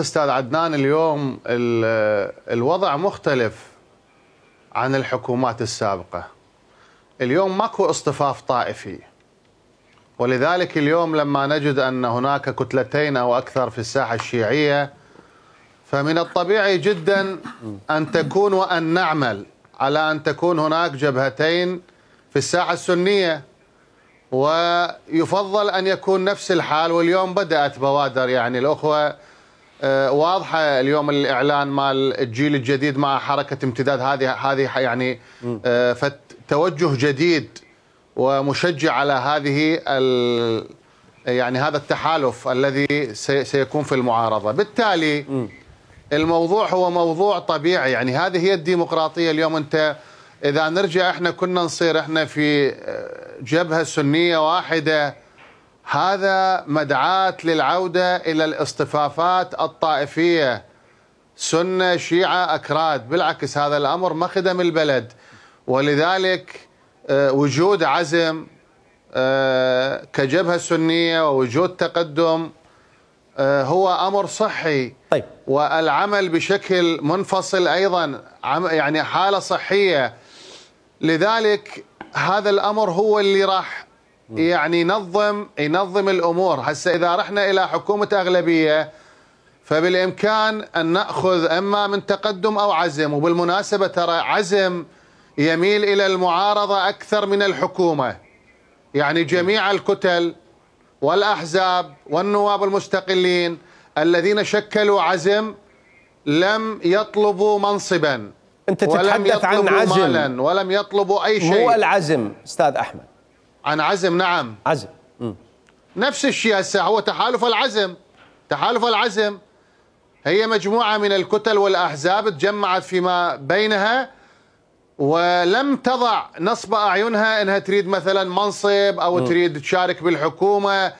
استاذ عدنان اليوم الوضع مختلف عن الحكومات السابقه اليوم ماكو اصطفاف طائفي ولذلك اليوم لما نجد ان هناك كتلتين او اكثر في الساحه الشيعيه فمن الطبيعي جدا ان تكون وان نعمل على ان تكون هناك جبهتين في الساحه السنيه ويفضل ان يكون نفس الحال واليوم بدات بوادر يعني الاخوه آه، واضحه اليوم الاعلان مال الجيل الجديد مع حركه امتداد هذه هذه يعني آه، فتوجه جديد ومشجع على هذه يعني هذا التحالف الذي سيكون في المعارضه بالتالي الموضوع هو موضوع طبيعي يعني هذه هي الديمقراطيه اليوم انت اذا نرجع احنا كنا نصير احنا في آه، جبهه سنيه واحده هذا مدعاة للعودة إلى الاصطفافات الطائفية سنة شيعة أكراد بالعكس هذا الأمر ما خدم البلد ولذلك آه، وجود عزم آه، كجبهة سنية ووجود تقدم آه، هو أمر صحي طيب. والعمل بشكل منفصل أيضا يعني حالة صحية لذلك هذا الأمر هو اللي راح يعني ينظم ينظم الامور هسه اذا رحنا الى حكومه اغلبيه فبالامكان ان ناخذ اما من تقدم او عزم وبالمناسبه ترى عزم يميل الى المعارضه اكثر من الحكومه يعني جميع الكتل والاحزاب والنواب المستقلين الذين شكلوا عزم لم يطلبوا منصبا انت تتحدث عن عزم ولم يطلبوا مالا ولم يطلبوا اي شيء هو العزم استاذ احمد عن عزم نعم عزم م. نفس الشيء هسه هو تحالف العزم تحالف العزم هي مجموعة من الكتل والأحزاب تجمعت فيما بينها ولم تضع نصب أعينها أنها تريد مثلا منصب أو م. تريد تشارك بالحكومة